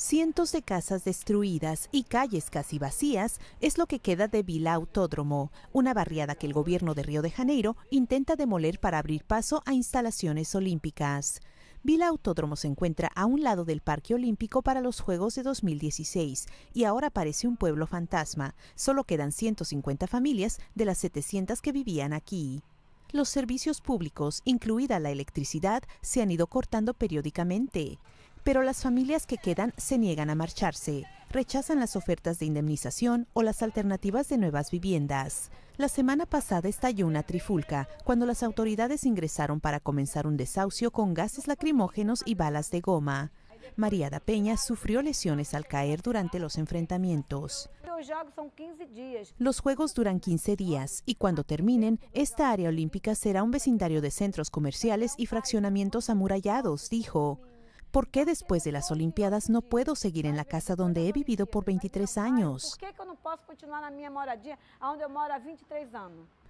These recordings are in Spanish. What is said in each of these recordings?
Cientos de casas destruidas y calles casi vacías es lo que queda de Vila Autódromo, una barriada que el gobierno de Río de Janeiro intenta demoler para abrir paso a instalaciones olímpicas. Vila Autódromo se encuentra a un lado del Parque Olímpico para los Juegos de 2016 y ahora parece un pueblo fantasma. Solo quedan 150 familias de las 700 que vivían aquí. Los servicios públicos, incluida la electricidad, se han ido cortando periódicamente pero las familias que quedan se niegan a marcharse, rechazan las ofertas de indemnización o las alternativas de nuevas viviendas. La semana pasada estalló una trifulca cuando las autoridades ingresaron para comenzar un desahucio con gases lacrimógenos y balas de goma. María da Peña sufrió lesiones al caer durante los enfrentamientos. Los Juegos duran 15 días y cuando terminen, esta área olímpica será un vecindario de centros comerciales y fraccionamientos amurallados, dijo. ¿Por qué después de las Olimpiadas no puedo seguir en la casa donde he vivido por 23 años? E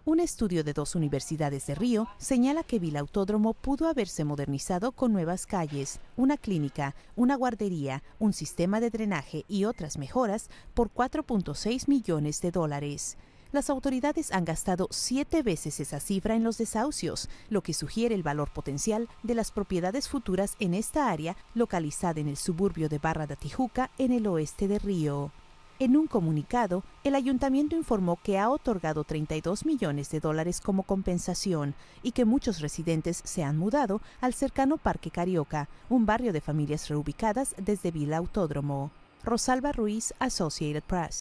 un estudio de dos universidades de Río señala que Vila Autódromo pudo haberse modernizado con nuevas calles, una clínica, una guardería, un sistema de drenaje y otras mejoras por 4.6 millones de dólares. Las autoridades han gastado siete veces esa cifra en los desahucios, lo que sugiere el valor potencial de las propiedades futuras en esta área, localizada en el suburbio de Barra de Tijuca, en el oeste de Río. En un comunicado, el ayuntamiento informó que ha otorgado 32 millones de dólares como compensación y que muchos residentes se han mudado al cercano Parque Carioca, un barrio de familias reubicadas desde Vila Autódromo. Rosalba Ruiz, Associated Press.